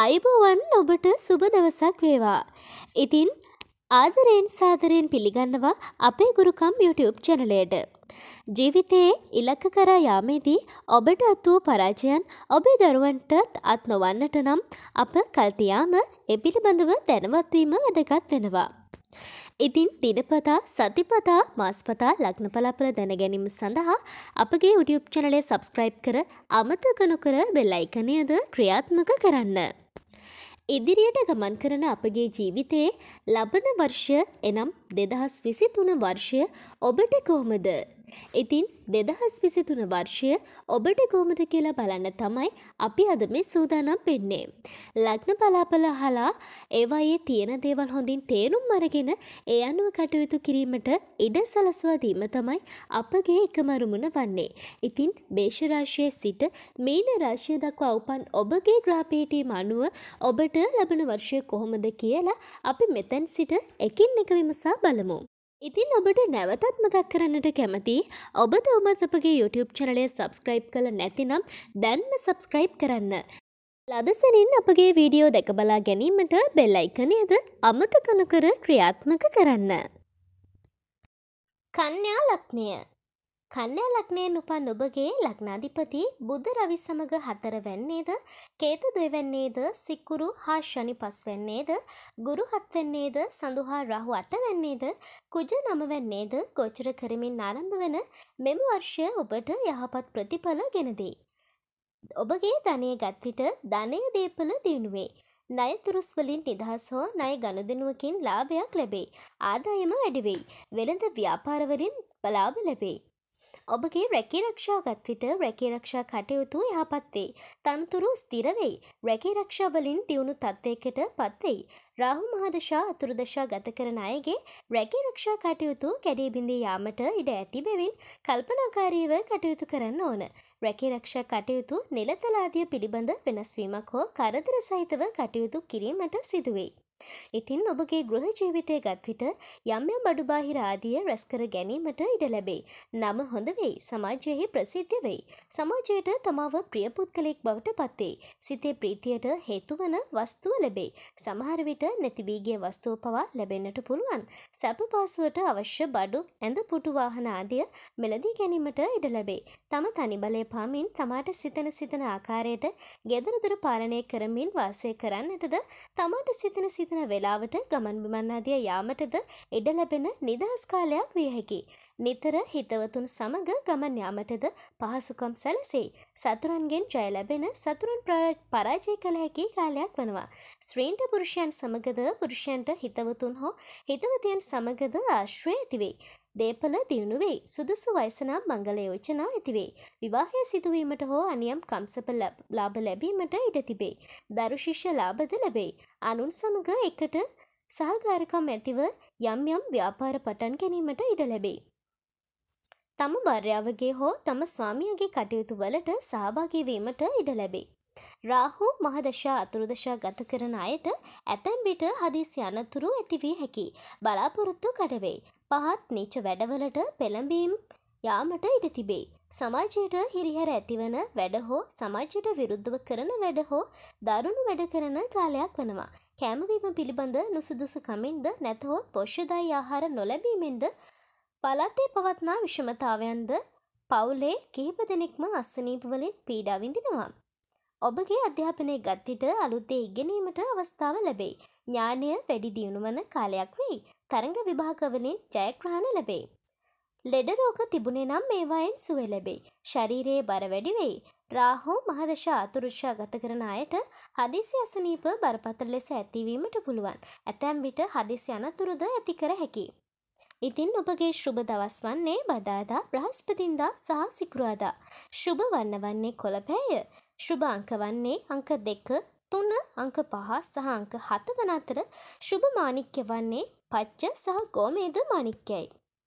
අයිබෝවන් ඔබට සුබ දවසක් වේවා. ඉතින් ආදරයෙන් සාදරයෙන් පිළිගන්නවා අපේ ගුරුකම් YouTube චැනලයට. ජීවිතයේ ඉලක්ක කරා යාමේදී ඔබට අත් වූ පරාජයන් ඔබේ දරුවන්ටත් අත් නොවන්නට නම් අප කල්තියාම ඒ පිළිබඳව දැනවත්වීම වැදගත් වෙනවා. ඉතින් දිනපතා සතිපතා මාස්පතා ලග්න පලාපල දැනගැනීම සඳහා අපගේ YouTube චැනලය සබස්ක්‍රයිබ් කර අමතක නොකර බෙල් අයිකනයද ක්‍රියාත්මක කරන්න. ඉදිරියට ගමන් කරන අපගේ ජීවිතයේ ලබන වර්ෂය එනම් දෙදහස් විසි තුන වර්ෂය ඔබට කොහොමද ඉතින් දෙදහස් විසිතුන වර්ෂය ඔබට කොහොමද කියලා බලන්න තමයි අපි අද මේ සූදානම් වෙන්නේ. ලග්න බලාපල හලා ඒවායේ තියෙන දේවල් හොඳින් තේරුම් අරගෙන ඒ අනුව කටයුතු කිරීමට ඉඩ සලස්වා දීම තමයි අපගේ එකම අරමුණ වන්නේ. ඉතින් මේෂ රාශියේ සිට මීන රාශිය දක්වා උපන් ඔබගේ ග්‍රහපීඨීම අනුව ඔබට ලැබෙන වර්ෂය කොහොමද කියලා අපි මෙතෙන් සිට එකින් එක විමසා බලමු. ඉතින් ඔබට නැවතත් මතක් කරන්නට කැමති ඔබ තවමත් අපගේ YouTube චනලය සබස්ක්‍රයිබ් කළ නැතිනම් දැන්ම සබස්ක්‍රයිබ් කරන්න. ලදසනින් අපගේ වීඩියෝ දැකබලා ගැනීමට බෙල්ලයිකනයද අමත කනුකර ක්‍රියාත්මක කරන්න. කන්‍යා ලක්නය කන්‍යා ලග්නයෙන් උපන් ඔබගේ ලග්නාධිපති බුද්ධ රවි සමග හතර වෙන්නේද කේතු දෙවන්නේද සික්කුරු හා ශනි පස් වෙන්නේද ගුරු හත් වෙන්නේද සඳුහා රාහු අට වෙන්නේද කුජ නම වෙන්නේද ගෝචර කරමින් ආරම්භ වන මෙම වර්ෂය ඔබට යහපත් ප්‍රතිඵල ගෙන දෙයි. ඔබගේ ධනය ගත් විට ධනය දීපල දිනුවේ. ණය තුරුස් වලින් නිදහස් හෝ ණය ගනුදෙනුවකින් ලාභයක් ලැබේ. ආදායම වැඩි වෙයි. වෙළඳ ව්‍යාපාරවලින් ලාභ ලැබේ. ඔබගේ රැකේ රක්ෂාගත් විට රැකේ රක්ෂා කටයුතු යහපත්වෙයි. තනතුරු ස්තිරවෙයි. රැකේ රක්ෂාවලින් දියුණු තත්ත්වයකට පත්වෙයි. රාහු මහදශා අතුරුදශා ගත කරන අයගේ රැකේ රක්ෂා කටයුතු කැඩී බිඳී යාමට ඉඩ ඇති බැවින් කල්පනාකාරීව කටයුතු කරන්න ඕන. රැකේ රක්ෂා කටයුතු නිලතලාදිය පිළිබඳ වෙනස්වීමක් හෝ කරදර සහිතව කටයුතු කිරීමට සිදුවෙයි. ඉතින් ඔබගේ ගෘහ ජීවිතය ගත්විට යම් යම් අඩුබාහිර ආදිය රැස්කර ගැනීමට ඉඩ ලැබේ. නම හොඳ වෙයි. සමාජයෙහි ප්‍රසිද්ධ වෙයි. සමාජයට තමාව ප්‍රිය පුද්ගලෙක් බවට පත්වේ. සිතේ ප්‍රීතියට හේතු වන වස්තුව ලැබේ. සමහර විට නැති වී වස්තුව පවා ලැබෙන්නට පුළුවන්. සැප පාසුවට අවශ්‍ය බඩු, ඇඳ පුටු වාහන ආදිය මෙලදී ගැනීමට ඉඩ ලැබේ. තම තනිබලය පාමින් තමාට සිතන සිතන ආකාරයට gedara dura පාලනය කරමින් වාසය කරන්නටද තමාට සිතන සිතන ඉල්ලගෙන වෙලාවට ගමන් බිමන්නාදිය යාමටද ඉඩ ලැබෙන නිදහස් කාලයක් විය හැකි. නිතර හිතවතුන් සමඟ ගමන් යාමටද පහසුකම් සැලසෙයි. සතුරන්ගෙන් ජය ලැබෙන සතුරන් පරාජය කළ හැකි කාලයක් වනවා. ශ්‍රීන්ට පුරුෂයන් සමගද පුරුෂයන්ට හිතවතුන් හෝ හිතවතියන් සමගද ආශ්‍රය ඇතිවෙයි. දේපල දියුණු වෙයි. සුදුසු වයස නම් මංගල යෝජනා ඇතිවේ. විවාහය සිදුවීමට හෝ අනියම් කම්සප ලාභ ලැබීමට ඉඩ තිබේ. දරු ශිෂ්‍ය ලාභද ලැබෙයි. අනුන් සමග එකට සහකාරකම් ඇතිව යම් යම් ව්‍යාපාර පටන් ගැනීමට ඉඩ ලැබේ. තම භාර්යාවගේ හෝ තම ස්වාමියගේ කටයුතු වලට සහභාගී වීමට ඉඩ ලැබේ. රාහු මහදශා අතුරුදශා ගත කරන අයට ඇතැම් විට හදිසි අනතුරු ඇතිවිය හැකි. බලාපොරොත්තු කඩවෙයි. පහත් නීච වැඩවලට පෙළඹීම් යාමට ඉඩ තිබේ. සමාජයට හිරිහැර ඇතිවන වැඩ හෝ සමාජයට විරුද්ධව කරන වැඩ හෝ දරුණු වැඩ කරන කාලයක් වනවා. කෑමවීම පිළිබඳ නුසුදුසු කමින්ද නැතහොත් පොෂ්‍යදායි ආහාර නොලැබීමෙන්ද පළාතේ පවත්නා විෂමතාවයන්ද පවුලේ කිහිප දෙනෙක්ම අස්සනීපවලින් පීඩා විඳිනවා. ඔබගේ අධ්‍යාපනය ගත්තිට අලුත්තේ ඉගෙනීමට අවස්ථාව ලැබෙයි. ඥානය වැඩි දියුණුවන කාලයක් වෙයි. තරඟ විභාගවලින් ජයග්‍රහණ ලැබෙයි. ලෙඩ රෝග තිබුණේ නම් මේවායෙන් සුව ලැබෙයි. ශරීරයේ බර වැඩි වෙයි. රාහෝ මහදශ අතුරුෂ්‍යා ගත කරන අයට හදිසි අසනීප බරපතල ලෙස ඇතිවීමට පුළුවන්. ඇතැම් විට හදිසි අනතුරුද ඇති කර හැකි. ඉතින් ඔබගේ ශුභ දවස් වන්නේ බදාදා බ්‍රහස්පතින්දා සහ සිකුරාදා. ශුභ වන්න වන්නේ කොළපෑය. ශුභ අංක වන්නේ අංක දෙක තුන අංක පහ සහ අංක හත වන අතර ශුභ මාණික්‍ය වන්නේ පච්ච සහ ගෝමේද මාණික්‍යයි.